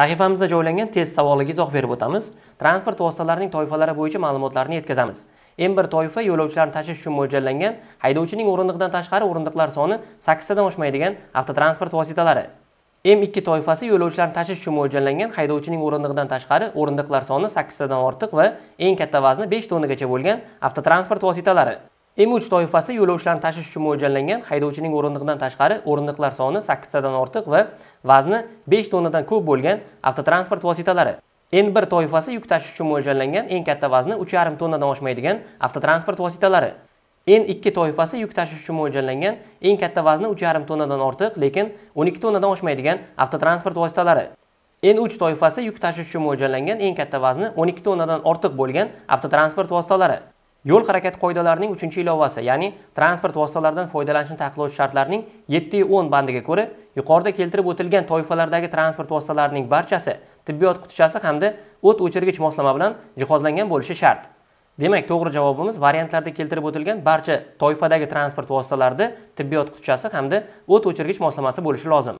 sahifamizda joylangan test savoliga izoh berib o'tamiz transport vositalarining toifalari bo'yicha ma'lumotlarni yetkazamiz m bir toifa yo'lovchilarni tashish uchun mo'ljallangan haydovchining o'rindiqdan tashqari o'rindiqlar soni sakkiztadan oshmaydigan avtotransport vositalari m ikki toifasi yo'lovchilarni tashish uchun mo'ljallangan haydovchining o'rindiqdan tashqari o'rindiqlar soni sakkiztadan ortiq va eng katta vazni besh tonnagacha bo'lgan avtotransport vositalari m3 toifasi yo'lovchilarni tashish uchun mo'ljallangan haydovchining o'rindig'idan tashqari o'rindiqlar soni 8 tadan ortiq va vazni 5 tonnadan ko'p bo'lgan avtotransport vositalari n1 toifasi yuk tashish uchun mo'ljallangan eng katta vazni 3,5 tonnadan oshmaydigan avtotransport vositalari n2 toifasi yuk tashish uchun mo'ljallangan eng katta vazni 3,5 tonnadan ortiq lekin 12 tonnadan oshmaydigan avtotransport vositalari n3 toifasi yuk tashish uchun mo'ljallangan eng katta vazni 12 tonnadan ortiq bo'lgan avtotransport vositalari yo'l harakati qoidalarining 3 ilovasi ya'ni transport vositalaridan foydalanishni taqiqlovchi shartlarning 7 10 bandiga ko'ra yuqorida keltirib o'tilgan toifalardagi transport vositalarining barchasi tibbiyot qutichasi hamda o't o'chirgich moslama bilan jihozlangan bo'lishi shart demak to'g'ri javobimiz variantlarda keltirib o'tilgan barcha toifadagi transport vositalarida tibbiyot qutichasi hamda o't o'chirgich moslamasi bo'lishi lozim